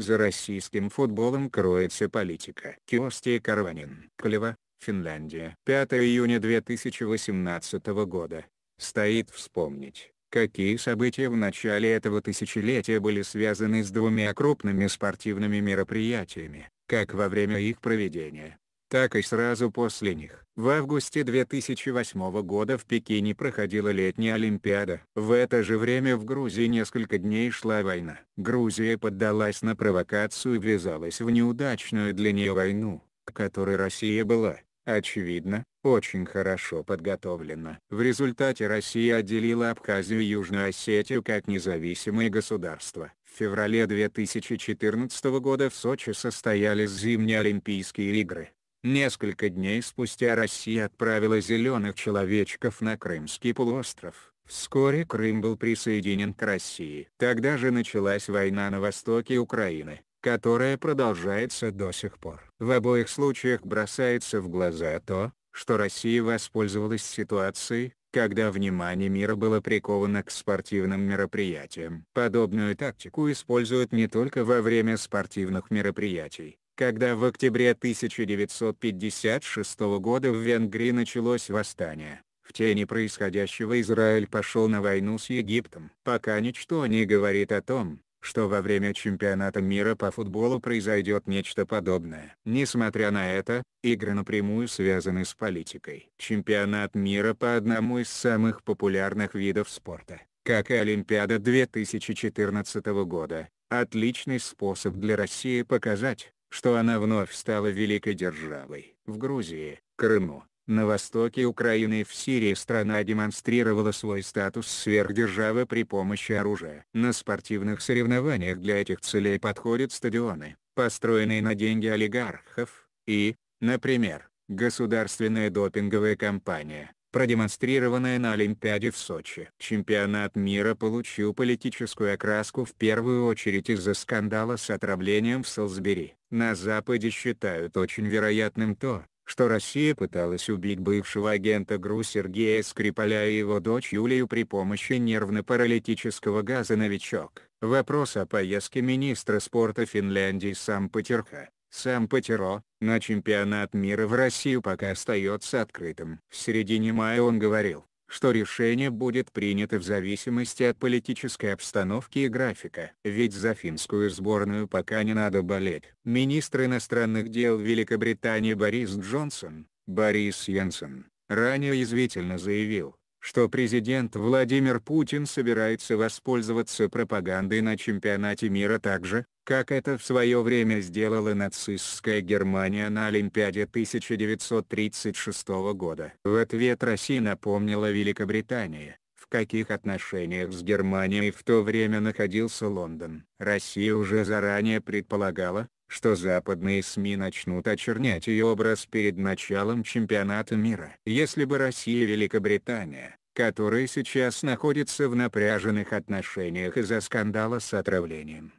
За российским футболом кроется политика. Киости Карванин, Клева, Финляндия. 5 июня 2018 года. Стоит вспомнить, какие события в начале этого тысячелетия были связаны с двумя крупными спортивными мероприятиями, как во время их проведения, так и сразу после них. В августе 2008 года в Пекине проходила летняя Олимпиада. В это же время в Грузии несколько дней шла война. Грузия поддалась на провокацию и ввязалась в неудачную для нее войну, к которой Россия была, очевидно, очень хорошо подготовлена. В результате Россия отделила Абхазию и Южную Осетию как независимые государства. В феврале 2014 года в Сочи состоялись зимние Олимпийские игры. Несколько дней спустя Россия отправила зеленых человечков на Крымский полуостров. Вскоре Крым был присоединен к России. Тогда же началась война на востоке Украины, которая продолжается до сих пор. В обоих случаях бросается в глаза то, что Россия воспользовалась ситуацией, когда внимание мира было приковано к спортивным мероприятиям. Подобную тактику используют не только во время спортивных мероприятий, когда в октябре 1956 года в Венгрии началось восстание. В тени происходящего Израиль пошел на войну с Египтом. Пока ничто не говорит о том, что во время чемпионата мира по футболу произойдет нечто подобное. Несмотря на это, игры напрямую связаны с политикой. Чемпионат мира по одному из самых популярных видов спорта, как и Олимпиада 2014 года, отличный способ для России показать, что она вновь стала великой державой. В Грузии, Крыму, на востоке Украины и в Сирии страна демонстрировала свой статус сверхдержавы при помощи оружия. На спортивных соревнованиях для этих целей подходят стадионы, построенные на деньги олигархов, и, например, государственная допинговая компания, продемонстрированная на Олимпиаде в Сочи. Чемпионат мира получил политическую окраску в первую очередь из-за скандала с отравлением в Солсбери. На Западе считают очень вероятным то, что Россия пыталась убить бывшего агента ГРУ Сергея Скрипаля и его дочь Юлию при помощи нервно-паралитического газа «Новичок». Вопрос о поездке министра спорта Финляндии Сампотерха, Сампотеро, на чемпионат мира в Россию пока остается открытым. В середине мая он говорил, что решение будет принято в зависимости от политической обстановки и графика. Ведь за финскую сборную пока не надо болеть. Министр иностранных дел Великобритании Борис Джонсон, Борис Йенсен, ранее извительно заявил, что президент Владимир Путин собирается воспользоваться пропагандой на чемпионате мира также как это в свое время сделала нацистская Германия на Олимпиаде 1936 года. В ответ Россия напомнила Великобритании, в каких отношениях с Германией в то время находился Лондон. Россия уже заранее предполагала, что западные СМИ начнут очернять ее образ перед началом чемпионата мира. Если бы Россия и Великобритания, которые сейчас находятся в напряженных отношениях из-за скандала с отравлением,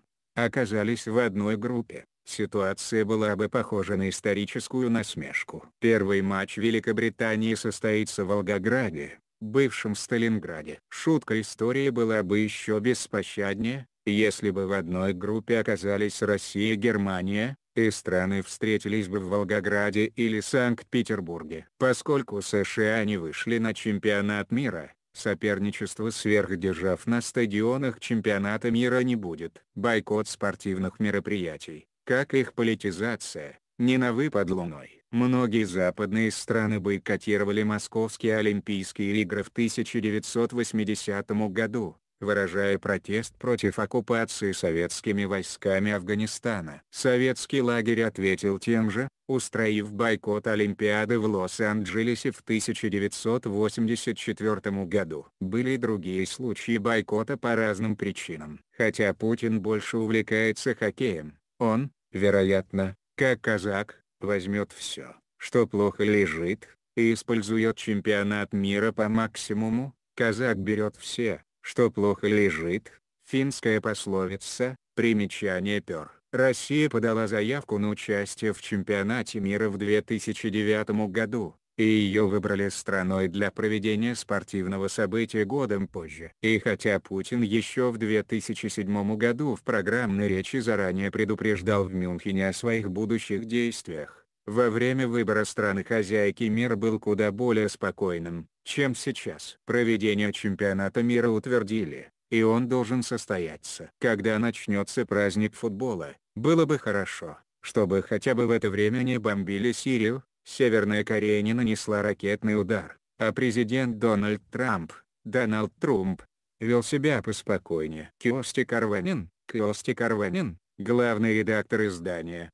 оказались в одной группе, ситуация была бы похожа на историческую насмешку. Первый матч Великобритании состоится в Волгограде, бывшем Сталинграде. Шутка истории была бы еще беспощаднее, если бы в одной группе оказались Россия и Германия, и страны встретились бы в Волгограде или Санкт-Петербурге. Поскольку США не вышли на чемпионат мира, Соперничества сверхдержав на стадионах чемпионата мира не будет. Бойкот спортивных мероприятий, как их политизация, не на выпад луной. Многие западные страны бойкотировали Московские Олимпийские игры в 1980 году, выражая протест против оккупации советскими войсками Афганистана. Советский лагерь ответил тем же, устроив бойкот Олимпиады в Лос-Анджелесе в 1984 году. Были и другие случаи бойкота по разным причинам. Хотя Путин больше увлекается хоккеем, он, вероятно, как казак, возьмет все, что плохо лежит, и использует чемпионат мира по максимуму, казак берет все, что плохо лежит, финская пословица, примечание пер. Россия подала заявку на участие в чемпионате мира в 2009 году, и ее выбрали страной для проведения спортивного события годом позже. И хотя Путин еще в 2007 году в программной речи заранее предупреждал в Мюнхене о своих будущих действиях, во время выбора страны хозяйки мир был куда более спокойным, чем сейчас. Проведение чемпионата мира утвердили, и он должен состояться. Когда начнется праздник футбола, было бы хорошо, чтобы хотя бы в это время не бомбили Сирию, Северная Корея не нанесла ракетный удар, а президент Дональд Трамп, Дональд Трумп, вел себя поспокойнее. Киости Карванин, Киости Карванин, главный редактор издания